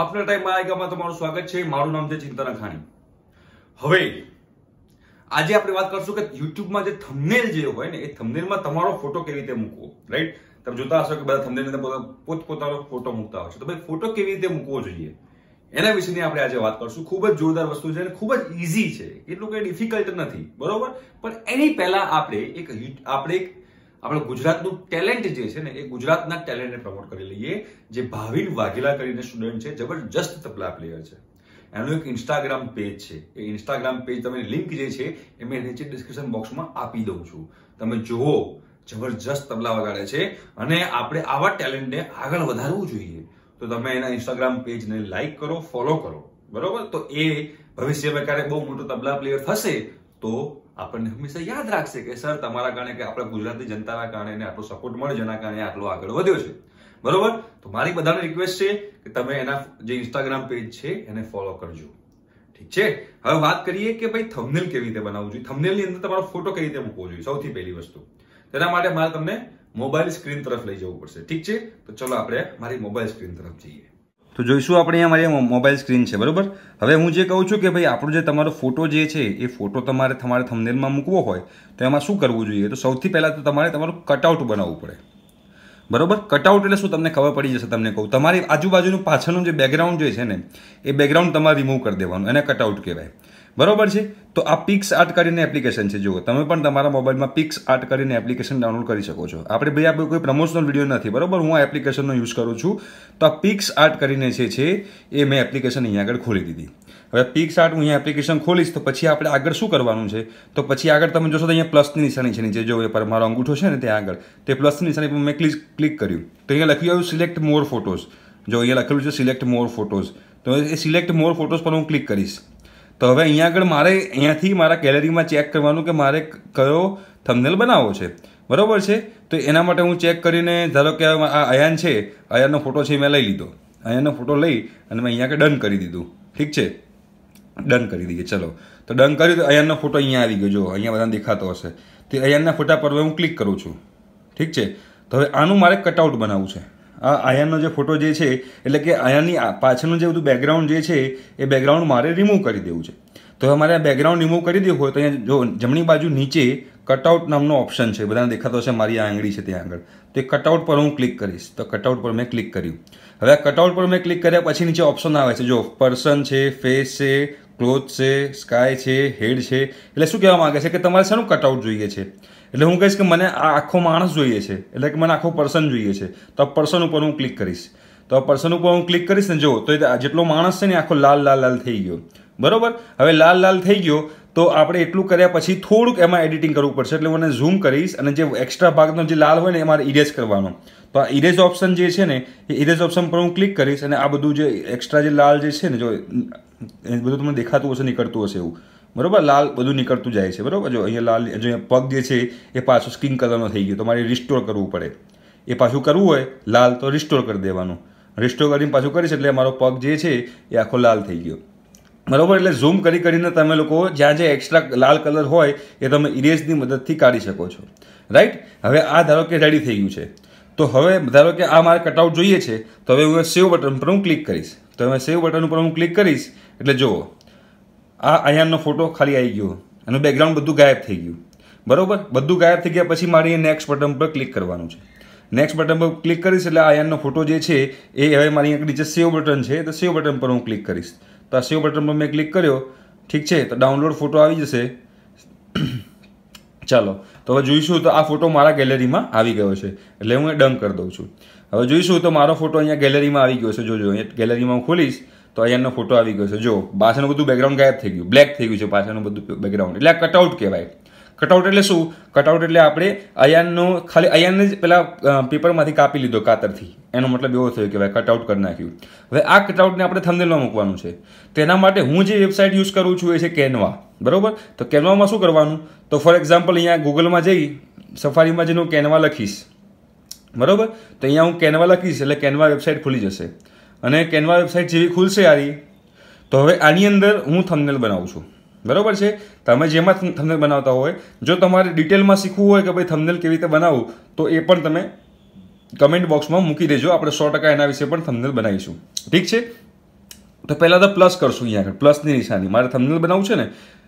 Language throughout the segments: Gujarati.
આપના ટાઈમ આયકામાં તમારું સ્વાગત છે મારું નામ છે ચિંતન અખાણી હવે આજે આપણે વાત કરશું કે યુટ્યુબમાં જે થંબનેલ જે હોય ને એ થંબનેલમાં તમારો ફોટો કેવી રીતે મૂકવો રાઈટ તમે જોતા હશો કે બધા થંબનેલ પોતપોતાનો ફોટો મૂકતા હોય છે તો ભાઈ ફોટો કેવી રીતે મૂકવો જોઈએ એના વિશેની આપણે આજે વાત કરશું ખૂબ જ જોરદાર વસ્તુ છે અને ખૂબ જ ઇઝી છે એટલું કંઈ ડિફિકલ્ટ નથી બરોબર પણ એની પહેલા આપણે એક આપણે એક આપણે ગુજરાતનું ટેલેન્ટ જે છે ને એ ગુજરાતના ટેલેન્ટને પ્રમોટ કરી લઈએ જે ભાવિન વાઘેલા કરીને સ્ટુડન્ટ છે જબરજસ્ત તબલા પ્લેયર છે એનું એક ઇન્સ્ટાગ્રામ પેજ છે એ ઇન્સ્ટાગ્રામ પેજ તમે લિંક જે છે એ મેં નીચે ડિસ્ક્રિપ્શન બોક્સમાં આપી દઉં છું તમે જુઓ જબરજસ્ત તબલા વગાડે છે અને આપણે આવા ટેલેન્ટને આગળ વધારવું જોઈએ તો તમે એના ઇન્સ્ટાગ્રામ પેજને લાઇક કરો ફોલો કરો બરોબર તો એ ભવિષ્યમાં ક્યારેક બહુ મોટો તબલા પ્લેયર થશે તો આપણને હંમેશા યાદ રાખશે કે સર તમારા કારણે કે આપણા ગુજરાતી જનતાના કારણે આટલો સપોર્ટ મળ્યો જેના કારણે આટલો આગળ વધ્યો છે બરોબર તો મારી બધાને રિક્વેસ્ટ છે કે તમે એના જે ઇન્સ્ટાગ્રામ પેજ છે એને ફોલો કરજો ઠીક છે હવે વાત કરીએ કે ભાઈ થમનેલ કેવી રીતે બનાવવું જોઈએ થમનેલની અંદર તમારો ફોટો કેવી રીતે મૂકવો જોઈએ સૌથી પહેલી વસ્તુ તેના માટે મારે તમને મોબાઈલ સ્ક્રીન તરફ લઈ જવું પડશે ઠીક છે તો ચલો આપણે મારી મોબાઈલ સ્ક્રીન તરફ જઈએ તો જોઈશું આપણે અહીંયા મારી મોબાઈલ સ્ક્રીન છે બરાબર હવે હું જે કહું છું કે ભાઈ આપણો જે તમારો ફોટો જે છે એ ફોટો તમારે તમારે થમનેલમાં મૂકવો હોય તો એમાં શું કરવું જોઈએ તો સૌથી પહેલાં તો તમારે તમારું કટઆઉટ બનાવવું પડે બરાબર કટઆઉટ એટલે શું તમને ખબર પડી જશે તમને કહું તમારી આજુબાજુનું પાછળનું જે બેકગ્રાઉન્ડ જે છે ને એ બેકગ્રાઉન્ડ તમારે રિમૂવ કરી દેવાનું એને કટઆઉટ કહેવાય બરાબર છે તો આ પિક્સ આર્ટ કરીને એપ્લિકેશન છે જુઓ તમે પણ તમારા મોબાઈલમાં પિક્સ આર્ટ કરીને એપ્લિકેશન ડાઉનલોડ કરી શકો છો આપણે ભાઈ આપણે કોઈ પ્રમોશનલ વિડીયો નથી બરાબર હું આ એપ્લિકેશનનો યુઝ કરું છું તો આ પિક્સ આર્ટ કરીને જે છે એ મેં એપ્લિકેશન અહીંયા આગળ ખોલી દીધી હવે પિક્સ આર્ટ હું અહીંયા એપ્લિકેશન ખોલીશ તો પછી આપણે આગળ શું કરવાનું છે તો પછી આગળ તમે જોશો તો અહીંયા પ્લસની નિશાની છે નીચે જો એ પર મારો અંગૂઠો છે ને ત્યાં આગળ તે પ્લસની નિશાની પર મેં ક્લિક ક્લિક કર્યું તો અહીંયા લખ્યું આવ્યું સિલેક્ટ મોર ફોટોઝ જો અહીંયા લખેલું છે સિલેક્ટ મોર ફોટોઝ તો એ સિલેક્ટ મોર ફોટોઝ પર હું ક્લિક કરીશ તો હવે અહીંયા આગળ મારે અહીંયાથી મારા ગેલેરીમાં ચેક કરવાનું કે મારે કયો થમનેલ બનાવવો છે બરાબર છે તો એના માટે હું ચેક કરીને ધારો કે આ અયાન છે અયાનનો ફોટો છે મેં લઈ લીધો અયાનનો ફોટો લઈ અને મેં અહીંયા આગળ ડન કરી દીધું ઠીક છે ડન કરી દઈએ ચલો તો ડન કર્યું તો અયાનનો ફોટો અહીંયા આવી ગયો જો અહીંયા બધાને દેખાતો હશે તે અયાનના ફોટા પર હું ક્લિક કરું છું ઠીક છે તો હવે આનું મારે કટઆઉટ બનાવવું છે આ આયાનો જે ફોટો જે છે એટલે કે આયાની પાછળનું જે બધું બેકગ્રાઉન્ડ જે છે એ બેકગ્રાઉન્ડ મારે રિમૂવ કરી દેવું છે તો અમારે આ બેકગ્રાઉન્ડ રિમૂવ કરી દેવું હોય તો અહીંયા જો જમણી બાજુ નીચે કટઆઉટ નામનો ઓપ્શન છે બધાને દેખાતો હશે મારી આ આંગળી છે ત્યાં આગળ તો એ કટઆઉટ પર હું ક્લિક કરીશ તો કટઆઉટ પર મેં ક્લિક કર્યું હવે આ કટઆઉટ પર મેં ક્લિક કર્યા પછી નીચે ઓપ્શન આવે છે જો પર્સન છે ફેસ છે ક્લોથ છે સ્કાય છે હેડ છે એટલે શું કહેવા માગે છે કે તમારે શાનું કટઆઉટ જોઈએ છે એટલે હું કહીશ કે મને આ આખો માણસ જોઈએ છે એટલે કે મને આખો પર્સન જોઈએ છે તો પર્સન ઉપર હું ક્લિક કરીશ તો પર્સન ઉપર હું ક્લિક કરીશ ને જો તો જેટલો માણસ છે ને આખો લાલ લાલ લાલ થઈ ગયો બરાબર હવે લાલ લાલ થઈ ગયો તો આપણે એટલું કર્યા પછી થોડુંક એમાં એડિટિંગ કરવું પડશે એટલે મને ઝૂમ કરીશ અને જે એક્સ્ટ્રા ભાગનો જે લાલ હોય ને એ મારે ઇરેઝ કરવાનો તો આ ઇરેઝ ઓપ્શન જે છે ને એ ઇરેઝ ઓપ્શન પર હું ક્લિક કરીશ અને આ બધું જે એક્સ્ટ્રા જે લાલ જે છે ને જો એ બધું તમને દેખાતું હશે નીકળતું હશે એવું બરાબર લાલ બધું નીકળતું જાય છે બરાબર જો અહીંયા લાલ જો પગ જે છે એ પાછો સ્કિન કલરનો થઈ ગયો તો મારે રિસ્ટોર કરવું પડે એ પાછું કરવું હોય લાલ તો રિસ્ટોર કરી દેવાનું રિસ્ટોર કરીને પાછું કરીશ એટલે મારો પગ જે છે એ આખો લાલ થઈ ગયો બરાબર એટલે ઝૂમ કરી કરીને તમે લોકો જ્યાં જ્યાં એક્સ્ટ્રા લાલ કલર હોય એ તમે ઇરેઝની મદદથી કાઢી શકો છો રાઈટ હવે આ ધારો કે રેડી થઈ ગયું છે તો હવે ધારો કે આ મારે કટઆઉટ જોઈએ છે તો હવે હું સેવ બટન પર હું ક્લિક કરીશ તો હવે સેવ બટન ઉપર હું ક્લિક કરીશ એટલે જુઓ આ અહીંયાનો ફોટો ખાલી આવી ગયો એનું બેકગ્રાઉન્ડ બધું ગાયબ થઈ ગયું બરાબર બધું ગાયબ થઈ ગયા પછી મારે નેક્સ્ટ બટન પર ક્લિક કરવાનું છે નેક્સ્ટ બટન પર ક્લિક કરીશ એટલે આયનનો ફોટો જે છે એ હવે મારી આગળ નીચે સેવ બટન છે તો સેવ બટન પર હું ક્લિક કરીશ તો આ સેવ બટન પર મેં ક્લિક કર્યો ઠીક છે તો ડાઉનલોડ ફોટો આવી જશે ચાલો તો હવે જોઈશું તો આ ફોટો મારા ગેલેરીમાં આવી ગયો છે એટલે હું એ ડંક કરી દઉં છું હવે જોઈશું તો મારો ફોટો અહીંયા ગેલેરીમાં આવી ગયો છે જોજો અહીંયા ગેલેરીમાં હું ખોલીશ તો અહીંયા ફોટો આવી ગયો છે જો પાછળનું બધું બેકગ્રાઉન્ડ ગાયબ થઈ ગયું બ્લેક થઈ ગયું છે પાછળનું બધું બેકગ્રાઉન્ડ એટલે આ કટઆઉટ કહેવાય કટઆઉટ એટલે શું કટઆઉટ એટલે આપણે અયાનનો ખાલી અયાનને જ પેલા પેપરમાંથી કાપી લીધો કાતરથી એનો મતલબ એવો થયો કે ભાઈ કટઆઉટ કરી નાખ્યું હવે આ કટઆઉટને આપણે થંબનેલમાં મૂકવાનું છે તેના માટે હું જે વેબસાઇટ યુઝ કરું છું એ છે કેનવા બરાબર તો કેનવામાં શું કરવાનું તો ફોર એક્ઝામ્પલ અહીંયા ગૂગલમાં જઈ સફારીમાં જઈને હું કેનવા લખીશ બરાબર તો અહીંયા હું કેનવા લખીશ એટલે કેનવા વેબસાઇટ ખુલી જશે અને કેનવા વેબસાઇટ જેવી ખુલશે આરી તો હવે આની અંદર હું થંબનેલ બનાવું છું બરાબર છે તમે જેમાં થંબનેલ બનાવતા હોય જો તમારે ડિટેલમાં શીખવું હોય કે ભાઈ થંબનેલ કેવી રીતે બનાવવું તો એ પણ તમે કમેન્ટ બોક્સમાં મૂકી દેજો આપણે સો ટકા એના વિશે પણ થંબનેલ બનાવીશું ઠીક છે તો પહેલાં તો પ્લસ કરશું અહીંયા આગળ પ્લસની નિશાની મારે થંબનેલ બનાવવું છે ને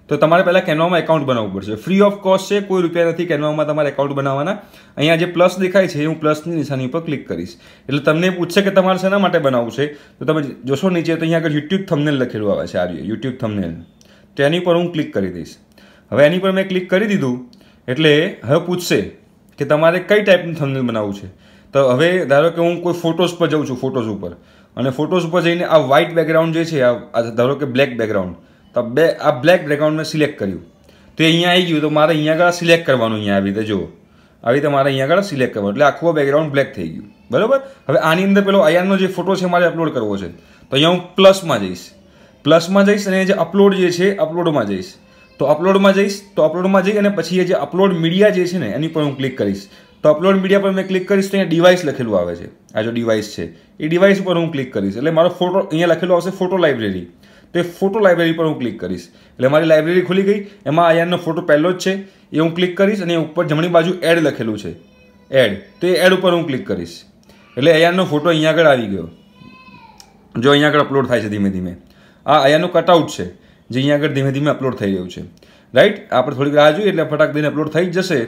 તો તમારે પહેલાં કેનવામાં એકાઉન્ટ બનાવવું પડશે ફ્રી ઓફ કોસ્ટ છે કોઈ રૂપિયા નથી કેનવામાં તમારે એકાઉન્ટ બનાવવાના અહીંયા જે પ્લસ દેખાય છે હું પ્લસની નિશાની ઉપર ક્લિક કરીશ એટલે તમને પૂછશે કે તમારે શેના માટે બનાવવું છે તો તમે જોશો નીચે તો અહીંયા આગળ યુટ્યુબ થમનેલ લખેલું આવે છે આ યુટ્યુબ થમનેલ તો એની પર હું ક્લિક કરી દઈશ હવે એની પર મેં ક્લિક કરી દીધું એટલે હવે પૂછશે કે તમારે કઈ ટાઈપનું થમનેલ બનાવવું છે તો હવે ધારો કે હું કોઈ ફોટોઝ પર જઉં છું ફોટોઝ ઉપર અને ફોટોઝ ઉપર જઈને આ વ્હાઇટ બેકગ્રાઉન્ડ જે છે આ ધારો કે બ્લેક બેકગ્રાઉન્ડ તો બે આ બ્લેક બેકગ્રાઉન્ડ મેં સિલેક્ટ કર્યું તો અહીંયા આવી ગયું તો મારે અહીંયા આગળ સિલેક્ટ કરવાનું અહીંયા આવી રીતે જુઓ આવી રીતે મારે અહીંયા આગળ સિલેક્ટ કરવાનું એટલે આખું બેકગ્રાઉન્ડ બ્લેક થઈ ગયું બરાબર હવે આની અંદર પેલો અહીંયાનો જે ફોટો છે મારે અપલોડ કરવો છે તો અહીંયા હું પ્લસમાં જઈશ પ્લસમાં જઈશ અને જે અપલોડ જે છે અપલોડમાં જઈશ તો અપલોડમાં જઈશ તો અપલોડમાં જઈ અને પછી જે અપલોડ મીડિયા જે છે ને એની પર હું ક્લિક કરીશ તો અપલોડ મીડિયા પર મેં ક્લિક કરીશ તો અહીંયા ડિવાઇસ લખેલું આવે છે આ જો ડિવાઇસ છે એ ડિવાઇસ પર હું ક્લિક કરીશ એટલે મારો ફોટો અહીંયા લખેલું આવશે ફોટો લાઇબ્રેરી તો એ ફોટો લાઇબ્રેરી પર હું ક્લિક કરીશ એટલે મારી લાઇબ્રેરી ખુલી ગઈ એમાં આયાનનો ફોટો પહેલો જ છે એ હું ક્લિક કરીશ અને ઉપર જમણી બાજુ એડ લખેલું છે એડ તો એ એડ ઉપર હું ક્લિક કરીશ એટલે આયાનનો ફોટો અહીંયા આગળ આવી ગયો જો અહીંયા આગળ અપલોડ થાય છે ધીમે ધીમે આ અહીંયાનું કટઆઉટ છે જે અહીંયા આગળ ધીમે ધીમે અપલોડ થઈ ગયું છે રાઈટ આપણે થોડીક રાહ જોઈએ એટલે ફટાક દઈને અપલોડ થઈ જશે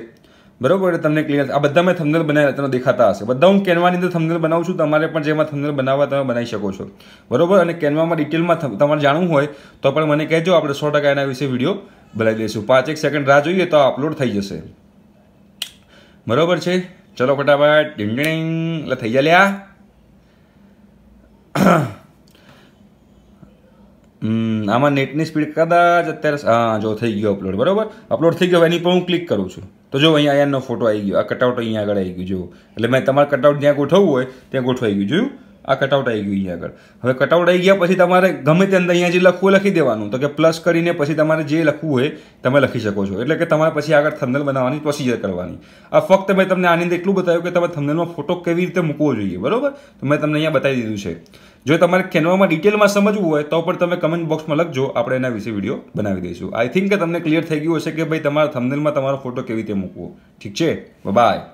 બરાબર એટલે તમને ક્લિયર આ બધા મેં થંબનેલ બનાવ્યા તમને દેખાતા હશે બધા હું કેનવાની અંદર થંબનેલ બનાવું છું તમારે પણ જેમાં થંબનેલ બનાવવા તમે બનાવી શકો છો બરોબર અને કેનવામાં ડિટેલમાં તમારે જાણવું હોય તો પણ મને કહેજો આપણે સો ટકા એના વિશે વિડીયો બનાવી દઈશું પાંચ એક સેકન્ડ રાહ જોઈએ તો અપલોડ થઈ જશે બરાબર છે ચલો ફટાફટ ડિંગ એટલે થઈ જાય લ્યા આમાં નેટની સ્પીડ કદાચ અત્યારે હા જો થઈ ગયો અપલોડ બરાબર અપલોડ થઈ ગયો એની પર હું ક્લિક કરું છું તો જો અહીંયા અહીંયાનો ફોટો આવી ગયો આ કટઆઉટ અહીંયા આગળ આવી ગયું જો એટલે મેં તમારે કટઆઉટ જ્યાં ગોઠવવું હોય ત્યાં ગોઠવાઈ ગયું જોયું આ કટઆઉટ આવી ગયું અહીંયા આગળ હવે કટઆઉટ આવી ગયા પછી તમારે ગમે તે અંદર અહીંયા જે લખવું લખી દેવાનું તો કે પ્લસ કરીને પછી તમારે જે લખવું હોય તમે લખી શકો છો એટલે કે તમારે પછી આગળ થંબનેલ બનાવવાની પ્રોસિજર કરવાની આ ફક્ત મેં તમને આનંદ એટલું બતાવ્યું કે તમે થંબનેલમાં ફોટો કેવી રીતે મૂકવો જોઈએ બરાબર તો મેં તમને અહીંયા બતાવી દીધું છે જો તમારે કેનવામાં ડિટેલમાં સમજવું હોય તો પણ તમે કમેન્ટ બોક્સમાં લખજો આપણે એના વિશે વિડીયો બનાવી દઈશું આઈ થિંક કે તમને ક્લિયર થઈ ગયું હશે કે ભાઈ તમારા થંબનેલમાં તમારો ફોટો કેવી રીતે મૂકવો ઠીક છે બાય